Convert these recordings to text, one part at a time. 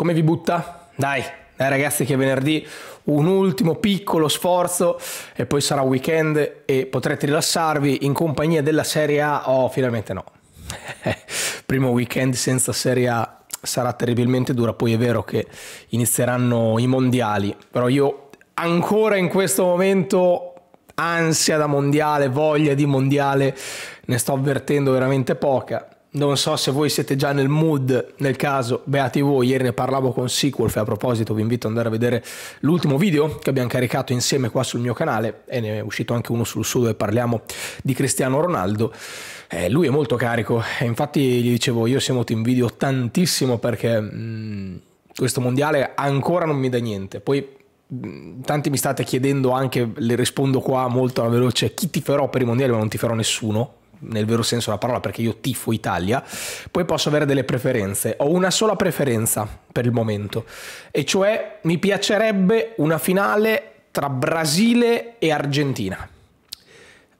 Come vi butta? Dai, dai ragazzi che venerdì un ultimo piccolo sforzo e poi sarà weekend e potrete rilassarvi in compagnia della Serie A. Oh, finalmente no. Primo weekend senza Serie A sarà terribilmente dura, poi è vero che inizieranno i mondiali, però io ancora in questo momento ansia da mondiale, voglia di mondiale, ne sto avvertendo veramente poca. Non so se voi siete già nel mood, nel caso, beati voi, ieri ne parlavo con Sequelf a proposito vi invito ad andare a vedere l'ultimo video che abbiamo caricato insieme qua sul mio canale e ne è uscito anche uno sul suo dove parliamo di Cristiano Ronaldo. Eh, lui è molto carico e infatti gli dicevo io siamo team video tantissimo perché mh, mm, questo mondiale ancora non mi dà niente. Poi mm, tanti mi state chiedendo anche, le rispondo qua molto alla veloce, chi ti farò per i mondiali ma non ti farò nessuno nel vero senso della parola perché io tifo Italia, poi posso avere delle preferenze. Ho una sola preferenza per il momento, e cioè mi piacerebbe una finale tra Brasile e Argentina.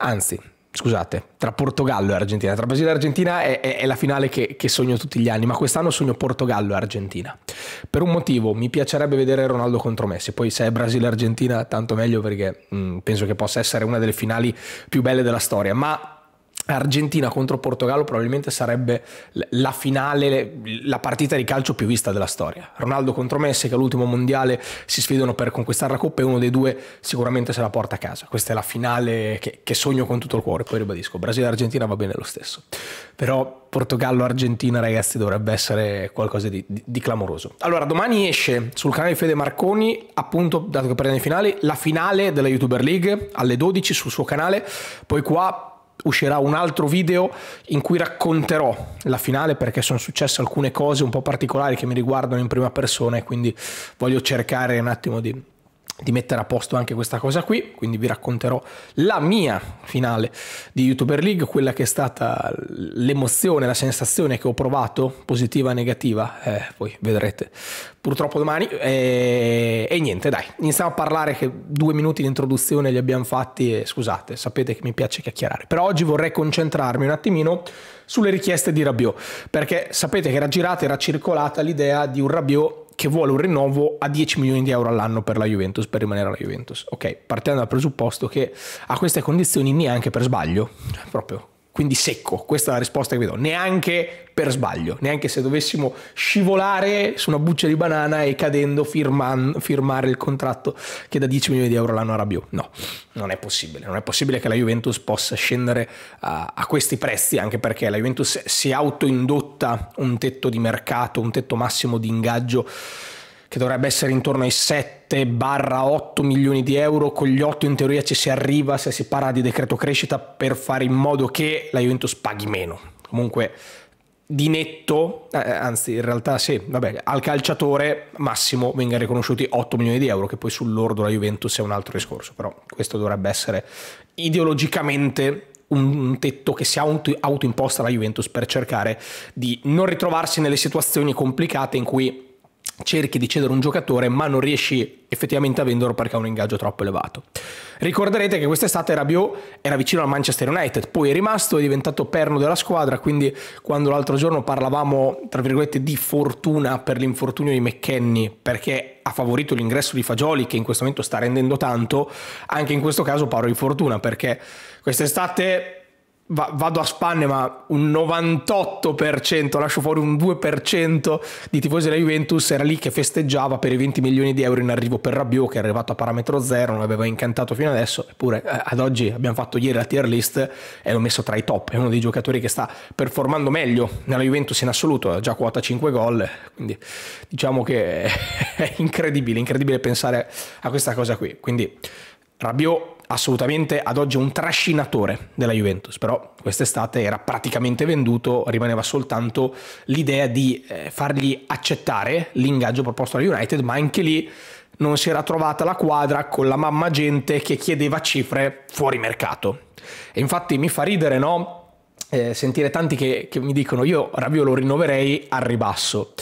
Anzi, scusate, tra Portogallo e Argentina. Tra Brasile e Argentina è, è, è la finale che, che, sogno tutti gli anni, ma quest'anno sogno Portogallo e Argentina. Per un motivo, mi piacerebbe vedere Ronaldo contro Messi, poi se è Brasile e Argentina tanto meglio perché mh, mm, penso che possa essere una delle finali più belle della storia, ma Argentina contro Portogallo probabilmente sarebbe la finale, la partita di calcio più vista della storia. Ronaldo contro Messi che all'ultimo mondiale si sfidano per conquistare la Coppa e uno dei due sicuramente se la porta a casa. Questa è la finale che, che sogno con tutto il cuore, poi ribadisco, Brasile-Argentina va bene lo stesso. Però Portogallo-Argentina ragazzi dovrebbe essere qualcosa di, di, di, clamoroso. Allora domani esce sul canale Fede Marconi, appunto dato che parliamo di finali, la finale della YouTuber League alle 12 sul suo canale, poi qua uscirà un altro video in cui racconterò la finale perché sono successe alcune cose un po' particolari che mi riguardano in prima persona e quindi voglio cercare un attimo di di mettere a posto anche questa cosa qui, quindi vi racconterò la mia finale di YouTuber League, quella che è stata l'emozione, la sensazione che ho provato, positiva e negativa, eh, poi vedrete purtroppo domani, e, e, niente dai, iniziamo a parlare che due minuti di introduzione li abbiamo fatti e scusate, sapete che mi piace chiacchierare, però oggi vorrei concentrarmi un attimino sulle richieste di Rabiot, perché sapete che era girata, era circolata l'idea di un Rabiot che vuole un rinnovo a 10 milioni di euro all'anno per la Juventus, per rimanere alla Juventus. Ok, partendo dal presupposto che a queste condizioni neanche per sbaglio, cioè proprio quindi secco, questa è la risposta che vi do, neanche per sbaglio, neanche se dovessimo scivolare su una buccia di banana e cadendo firman, firmare il contratto che da 10 milioni di euro l'anno a Rabiot. No, non è possibile, non è possibile che la Juventus possa scendere a, a questi prezzi, anche perché la Juventus si è autoindotta un tetto di mercato, un tetto massimo di ingaggio che dovrebbe essere intorno ai 7-8 milioni di euro, con gli 8 in teoria ci si arriva se si parla di decreto crescita per fare in modo che la Juventus paghi meno. Comunque di netto, eh, anzi in realtà sì, vabbè, al calciatore massimo vengono riconosciuti 8 milioni di euro, che poi sull'ordo la Juventus è un altro discorso, però questo dovrebbe essere ideologicamente un tetto che si auto, autoimposta la Juventus per cercare di non ritrovarsi nelle situazioni complicate in cui cerchi di cedere un giocatore ma non riesci effettivamente a venderlo perché ha un ingaggio troppo elevato. Ricorderete che quest'estate Rabiot era vicino al Manchester United, poi è rimasto, è diventato perno della squadra, quindi quando l'altro giorno parlavamo, tra virgolette, di fortuna per l'infortunio di McKenny, perché ha favorito l'ingresso di Fagioli, che in questo momento sta rendendo tanto, anche in questo caso parlo di fortuna, perché quest'estate va- vado a spanne, ma un 98%, lascio fuori un 2% di tifosi della Juventus era lì che festeggiava per i 20 milioni di euro in arrivo per Rabiot, che è arrivato a parametro zero, non aveva incantato fino adesso, eppure eh, ad oggi abbiamo fatto ieri la tier list e l'ho messo tra i top, è uno dei giocatori che sta performando meglio nella Juventus in assoluto, ha già quota 5 gol, quindi diciamo che è incredibile, incredibile pensare a questa cosa qui. Quindi Rabiot assolutamente ad oggi un trascinatore della Juventus, però quest'estate era praticamente venduto, rimaneva soltanto l'idea di eh, fargli accettare l'ingaggio proposto alla United, ma anche lì non si era trovata la quadra con la mamma gente che chiedeva cifre fuori mercato. E infatti mi fa ridere, no? Eh, sentire tanti che, che mi dicono io Rabio lo rinnoverei al ribasso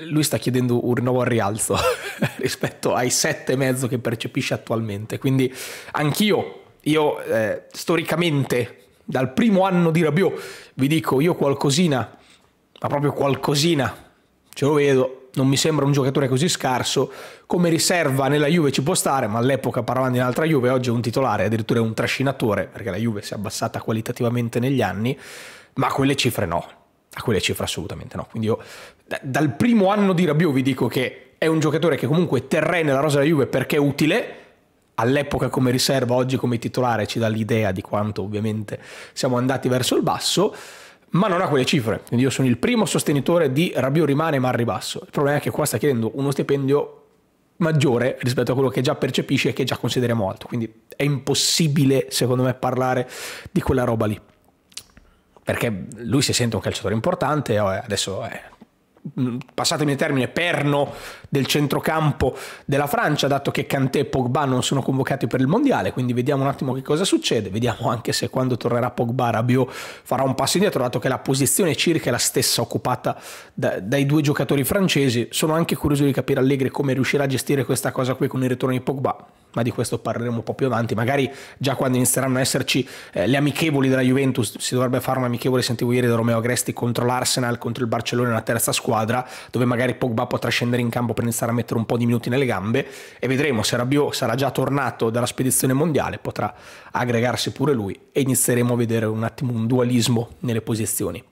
lui sta chiedendo un rinnovo al rialzo rispetto ai sette e mezzo che percepisce attualmente. Quindi anch'io, io eh, storicamente, dal primo anno di Rabiot, vi dico io qualcosina, ma proprio qualcosina, ce lo vedo, non mi sembra un giocatore così scarso, come riserva nella Juve ci può stare, ma all'epoca parlavamo di un'altra Juve, oggi è un titolare, addirittura è un trascinatore, perché la Juve si è abbassata qualitativamente negli anni, ma a quelle cifre no, a quelle cifre assolutamente no. Quindi io dal primo anno di Rabiot vi dico che è un giocatore che comunque terrà nella rosa della Juve perché è utile, all'epoca come riserva, oggi come titolare ci dà l'idea di quanto ovviamente siamo andati verso il basso, ma non ha quelle cifre. Quindi io sono il primo sostenitore di Rabiot rimane ma al ribasso. Il problema è che qua sta chiedendo uno stipendio maggiore rispetto a quello che già percepisce e che già consideriamo alto, quindi è impossibile secondo me parlare di quella roba lì. Perché lui si sente un calciatore importante, oh, eh, adesso è eh, passatemi il termine, perno del centrocampo della Francia, dato che Kanté e Pogba non sono convocati per il mondiale, quindi vediamo un attimo che cosa succede, vediamo anche se quando tornerà Pogba Rabiot farà un passo indietro, dato che la posizione è circa la stessa occupata da, dai due giocatori francesi. Sono anche curioso di capire Allegri come riuscirà a gestire questa cosa qui con il ritorno di Pogba, ma di questo parleremo un po' più avanti, magari già quando inizieranno a esserci eh, le amichevoli della Juventus, si dovrebbe fare un amichevole, sentivo ieri da Romeo Agresti contro l'Arsenal, contro il Barcellona, la terza squadra, dove magari Pogba potrà scendere in campo per iniziare a mettere un po' di minuti nelle gambe e vedremo se Rabiot sarà già tornato dalla spedizione mondiale, potrà aggregarsi pure lui e inizieremo a vedere un attimo un dualismo nelle posizioni.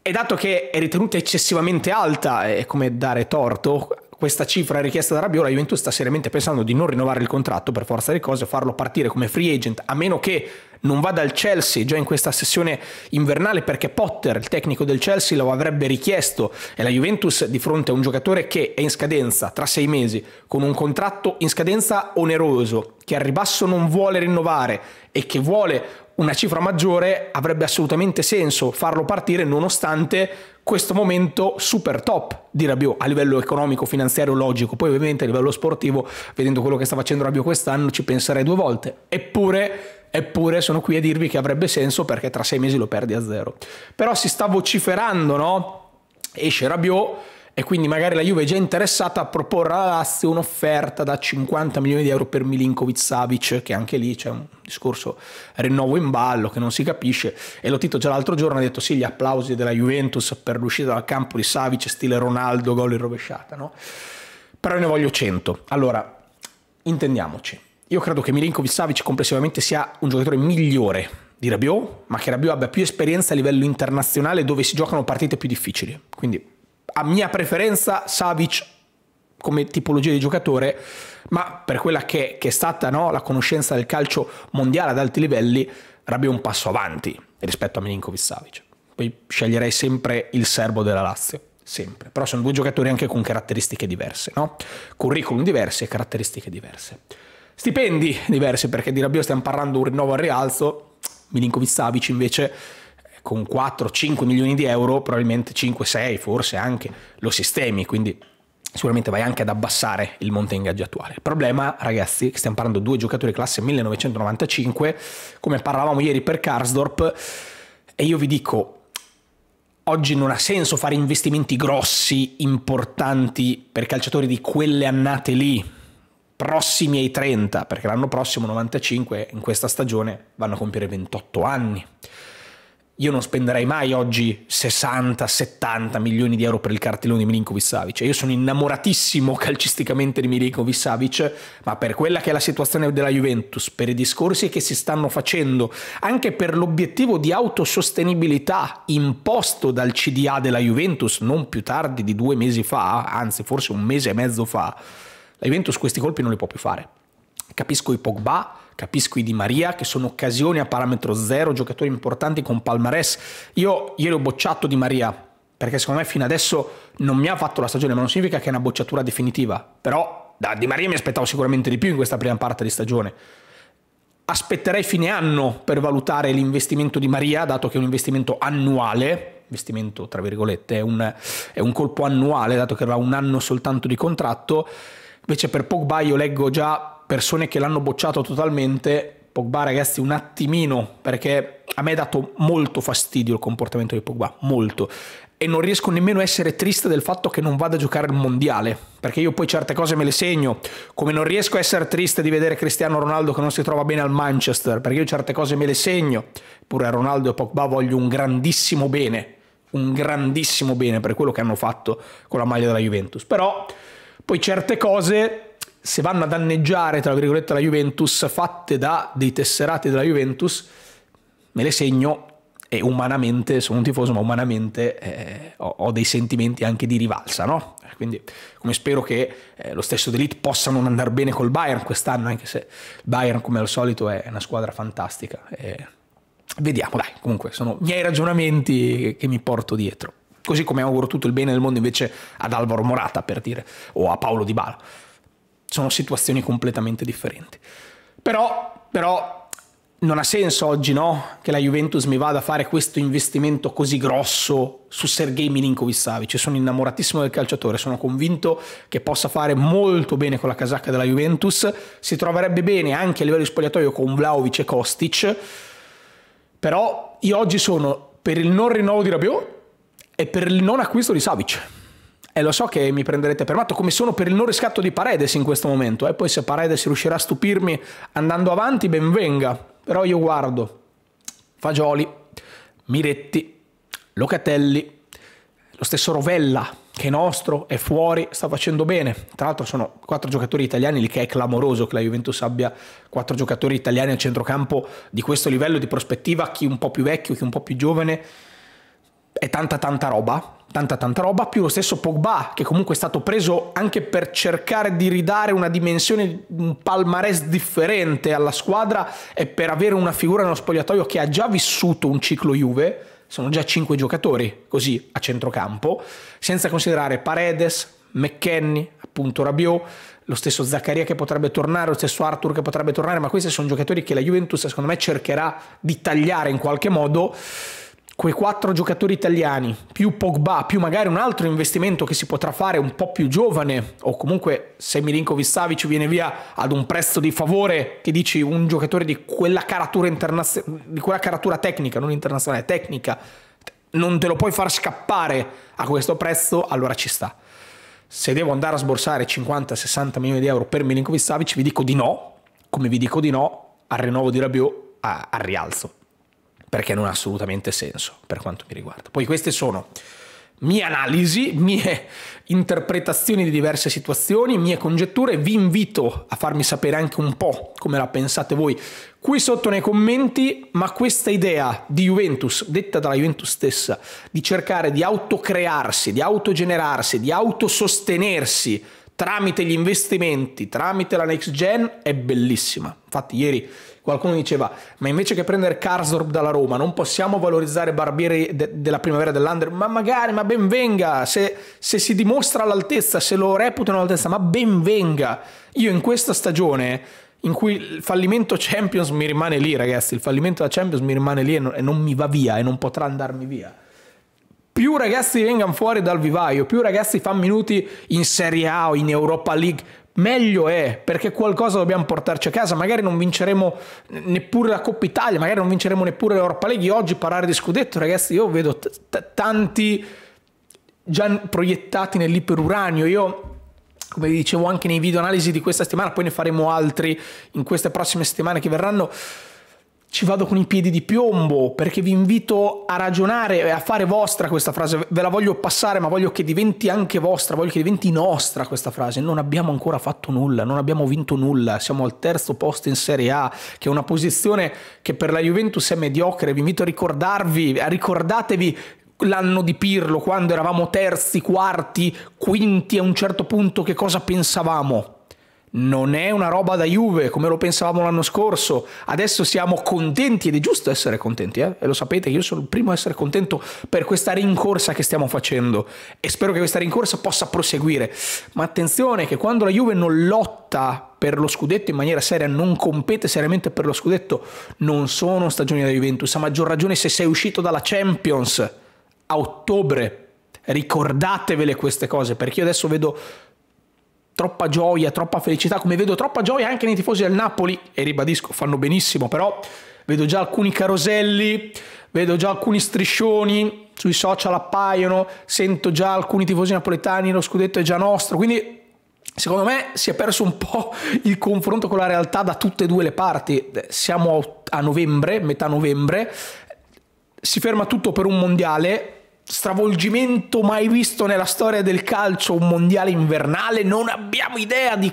E dato che è ritenuta eccessivamente alta, eh, è come dare torto questa cifra richiesta da Rabiola, la Juventus sta seriamente pensando di non rinnovare il contratto per forza di cose, farlo partire come free agent, a meno che non vada al Chelsea già in questa sessione invernale perché Potter, il tecnico del Chelsea, lo avrebbe richiesto e la Juventus di fronte a un giocatore che è in scadenza tra sei mesi con un contratto in scadenza oneroso che al ribasso non vuole rinnovare e che vuole una cifra maggiore avrebbe assolutamente senso farlo partire nonostante questo momento super top di Rabiot a livello economico, finanziario, logico. Poi ovviamente a livello sportivo, vedendo quello che sta facendo Rabiot quest'anno, ci penserei due volte. Eppure... Eppure sono qui a dirvi che avrebbe senso perché tra sei mesi lo perdi a zero. Però si sta vociferando, no? Esce Rabiot, e quindi magari la Juve è già interessata a proporre alla Lazio un'offerta da 50 milioni di euro per Milinkovic Savic, che anche lì c'è un discorso rinnovo in ballo che non si capisce. E l'ho detto già l'altro giorno ha detto sì, gli applausi della Juventus per l'uscita dal campo di Savic, stile Ronaldo, gol in rovesciata, no? Però io ne voglio 100. Allora, intendiamoci. Io credo che Milinkovic Savic complessivamente sia un giocatore migliore di Rabiot, ma che Rabiot abbia più esperienza a livello internazionale dove si giocano partite più difficili. Quindi a mia preferenza Savic come tipologia di giocatore, ma per quella che, che è stata no, la conoscenza del calcio mondiale ad alti livelli, Rabiot un passo avanti rispetto a Milinkovic Savic. Poi sceglierei sempre il serbo della Lazio, sempre. Però sono due giocatori anche con caratteristiche diverse, no? Curriculum diversi e caratteristiche diverse. Stipendi diversi, perché di Rabiot stiamo parlando un rinnovo al rialzo, Milinkovic Savic invece con 4-5 milioni di euro, probabilmente 5-6 forse anche, lo sistemi, quindi sicuramente vai anche ad abbassare il monte ingaggi attuale. Il problema, ragazzi, che stiamo parlando di due giocatori classe 1995, come parlavamo ieri per Karsdorp, e io vi dico, oggi non ha senso fare investimenti grossi, importanti per calciatori di quelle annate lì, prossimi ai 30, perché l'anno prossimo 95 in questa stagione vanno a compiere 28 anni io non spenderei mai oggi 60-70 milioni di euro per il cartellone di Milinkovic-Savic. Cioè, io sono innamoratissimo calcisticamente di Milinkovic-Savic, ma per quella che è la situazione della Juventus, per i discorsi che si stanno facendo, anche per l'obiettivo di autosostenibilità imposto dal CDA della Juventus non più tardi di due mesi fa, anzi forse un mese e mezzo fa, la Juventus questi colpi non li può più fare. Capisco i Pogba, capisco i Di Maria, che sono occasioni a parametro zero, giocatori importanti con palmarès. Io ieri ho bocciato Di Maria, perché secondo me fino adesso non mi ha fatto la stagione, ma non significa che è una bocciatura definitiva. Però da Di Maria mi aspettavo sicuramente di più in questa prima parte di stagione. Aspetterei fine anno per valutare l'investimento di Maria, dato che è un investimento annuale, investimento tra virgolette, è un, è un colpo annuale, dato che avrà un anno soltanto di contratto. Invece per Pogba io leggo già persone che l'hanno bocciato totalmente, Pogba ragazzi un attimino, perché a me ha dato molto fastidio il comportamento di Pogba, molto. E non riesco nemmeno a essere triste del fatto che non vada a giocare il mondiale, perché io poi certe cose me le segno, come non riesco a essere triste di vedere Cristiano Ronaldo che non si trova bene al Manchester, perché io certe cose me le segno, pure a Ronaldo e Pogba voglio un grandissimo bene, un grandissimo bene per quello che hanno fatto con la maglia della Juventus, però poi certe cose se vanno a danneggiare, tra virgolette, la Juventus, fatte da dei tesserati della Juventus, me le segno e umanamente, sono un tifoso, ma umanamente eh, ho, ho, dei sentimenti anche di rivalsa, no? Quindi come spero che eh, lo stesso Delite possa non andare bene col Bayern quest'anno, anche se Bayern come al solito è una squadra fantastica. Eh, vediamo, dai, comunque sono i miei ragionamenti che, che mi porto dietro. Così come auguro tutto il bene del mondo invece ad Alvaro Morata, per dire, o a Paolo Di Bala sono situazioni completamente differenti. Però, però non ha senso oggi no? che la Juventus mi vada a fare questo investimento così grosso su Sergei Milinkovic-Savic. Cioè, sono innamoratissimo del calciatore, sono convinto che possa fare molto bene con la casacca della Juventus. Si troverebbe bene anche a livello di spogliatoio con Vlaovic e Kostic. Però io oggi sono per il non rinnovo di Rabiot e per il non acquisto di Savic. E lo so che mi prenderete per matto, come sono per il non riscatto di Paredes in questo momento. Eh? Poi se Paredes riuscirà a stupirmi andando avanti, ben venga. Però io guardo Fagioli, Miretti, Locatelli, lo stesso Rovella, che è nostro, è fuori, sta facendo bene. Tra l'altro sono quattro giocatori italiani, lì che è clamoroso che la Juventus abbia quattro giocatori italiani al centrocampo di questo livello di prospettiva, chi un po' più vecchio, chi un po' più giovane. È tanta tanta roba, tanta tanta roba, più lo stesso Pogba, che comunque è stato preso anche per cercare di ridare una dimensione, un palmarès differente alla squadra e per avere una figura nello spogliatoio che ha già vissuto un ciclo Juve, sono già cinque giocatori così a centrocampo, senza considerare Paredes, McKenny, appunto Rabiot, lo stesso Zaccaria che potrebbe tornare, lo stesso Arthur che potrebbe tornare, ma questi sono giocatori che la Juventus secondo me cercherà di tagliare in qualche modo quei quattro giocatori italiani, più Pogba, più magari un altro investimento che si potrà fare un po' più giovane, o comunque se Milinkovic Savic viene via ad un prezzo di favore, che dici un giocatore di quella caratura, internaz- di quella caratura tecnica, non internazionale, tecnica, non te lo puoi far scappare a questo prezzo, allora ci sta. Se devo andare a sborsare 50-60 milioni di euro per Milinkovic Savic, vi dico di no, come vi dico di no al rinnovo di Rabiot al rialzo perché non ha assolutamente senso per quanto mi riguarda. Poi queste sono mie analisi, mie interpretazioni di diverse situazioni, mie congetture. Vi invito a farmi sapere anche un po' come la pensate voi qui sotto nei commenti, ma questa idea di Juventus, detta dalla Juventus stessa, di cercare di autocrearsi, di autogenerarsi, di autosostenersi tramite gli investimenti, tramite la next gen è bellissima. Infatti ieri qualcuno diceva, ma invece che prendere Karsdorp dalla Roma, non possiamo valorizzare Barbieri de della primavera dell'Under? Ma magari, ma ben venga, se, se si dimostra all'altezza, se lo reputano all'altezza, ma ben venga. Io in questa stagione, in cui il fallimento Champions mi rimane lì, ragazzi, il fallimento della Champions mi rimane lì e non, e non mi va via e non potrà andarmi via più ragazzi vengano fuori dal vivaio, più ragazzi fanno minuti in Serie A o in Europa League, meglio è, perché qualcosa dobbiamo portarci a casa, magari non vinceremo neppure la Coppa Italia, magari non vinceremo neppure l'Europa League, oggi parlare di scudetto, ragazzi, io vedo tanti già proiettati nell'iperuranio, io come vi dicevo anche nei video analisi di questa settimana, poi ne faremo altri in queste prossime settimane che verranno, ci vado con i piedi di piombo perché vi invito a ragionare e a fare vostra questa frase. Ve la voglio passare, ma voglio che diventi anche vostra, voglio che diventi nostra questa frase. Non abbiamo ancora fatto nulla, non abbiamo vinto nulla. Siamo al terzo posto in Serie A, che è una posizione che per la Juventus è mediocre. Vi invito a ricordarvi, a ricordatevi l'anno di Pirlo, quando eravamo terzi, quarti, quinti, a un certo punto che cosa pensavamo non è una roba da Juve come lo pensavamo l'anno scorso. Adesso siamo contenti ed è giusto essere contenti, eh? e lo sapete, io sono il primo a essere contento per questa rincorsa che stiamo facendo e spero che questa rincorsa possa proseguire. Ma attenzione che quando la Juve non lotta per lo scudetto in maniera seria, non compete seriamente per lo scudetto, non sono stagioni da Juventus, a maggior ragione se sei uscito dalla Champions a ottobre. Ricordatevele queste cose perché io adesso vedo troppa gioia, troppa felicità, come vedo troppa gioia anche nei tifosi del Napoli, e ribadisco, fanno benissimo, però vedo già alcuni caroselli, vedo già alcuni striscioni, sui social appaiono, sento già alcuni tifosi napoletani, lo scudetto è già nostro, quindi Secondo me si è perso un po' il confronto con la realtà da tutte e due le parti. Siamo a novembre, metà novembre, si ferma tutto per un mondiale, stravolgimento mai visto nella storia del calcio, un mondiale invernale, non abbiamo idea di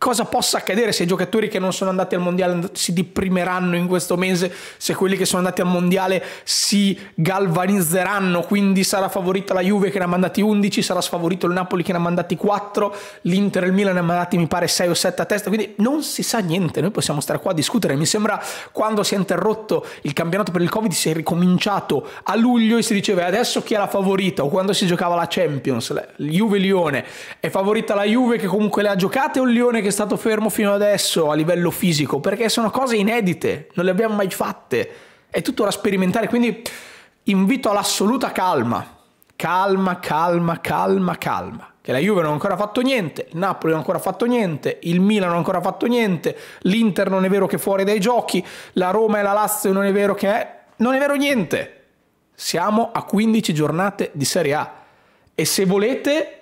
cosa possa accadere se i giocatori che non sono andati al mondiale si deprimeranno in questo mese, se quelli che sono andati al mondiale si galvanizzeranno, quindi sarà favorita la Juve che ne ha mandati 11, sarà sfavorito il Napoli che ne ha mandati 4, l'Inter e il Milan ne ha mandati mi pare 6 o 7 a testa, quindi non si sa niente, noi possiamo stare qua a discutere, mi sembra quando si è interrotto il campionato per il Covid si è ricominciato a luglio e si diceva adesso chi è la favorita o quando si giocava la Champions, Juve-Lione, è favorita la Juve che comunque le ha giocate o il Lione che è stato fermo fino adesso a livello fisico, perché sono cose inedite, non le abbiamo mai fatte, è tutto da sperimentare, quindi invito all'assoluta calma, calma, calma, calma, calma. Che la Juve non ha ancora fatto niente, il Napoli non ha ancora fatto niente, il Milan non ha ancora fatto niente, l'Inter non è vero che è fuori dai giochi, la Roma e la Lazio non è vero che è... Non è vero niente. Siamo a 15 giornate di Serie A. E se volete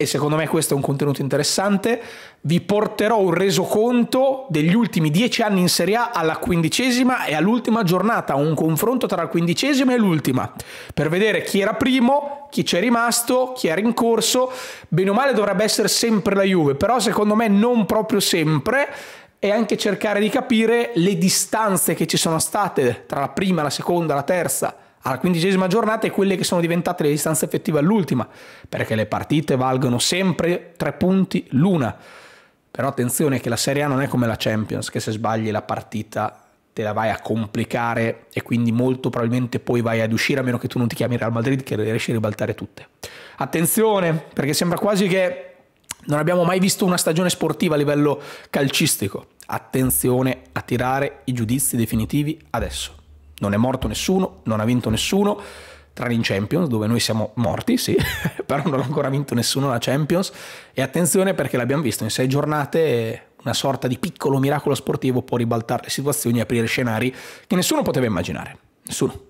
e secondo me questo è un contenuto interessante, vi porterò un resoconto degli ultimi dieci anni in Serie A alla quindicesima e all'ultima giornata, un confronto tra la quindicesima e l'ultima, per vedere chi era primo, chi c'è rimasto, chi era in corso, bene o male dovrebbe essere sempre la Juve, però secondo me non proprio sempre, e anche cercare di capire le distanze che ci sono state tra la prima, la seconda, la terza, alla quindicesima giornata e quelle che sono diventate le distanze effettive all'ultima, perché le partite valgono sempre tre punti l'una. Però attenzione che la Serie A non è come la Champions, che se sbagli la partita te la vai a complicare e quindi molto probabilmente poi vai ad uscire a meno che tu non ti chiami Real Madrid che riesci a ribaltare tutte. Attenzione, perché sembra quasi che non abbiamo mai visto una stagione sportiva a livello calcistico. Attenzione a tirare i giudizi definitivi adesso non è morto nessuno, non ha vinto nessuno, tranne in Champions, dove noi siamo morti, sì, però non ha ancora vinto nessuno la Champions. E attenzione perché l'abbiamo visto in sei giornate, una sorta di piccolo miracolo sportivo può ribaltare le situazioni e aprire scenari che nessuno poteva immaginare. Nessuno.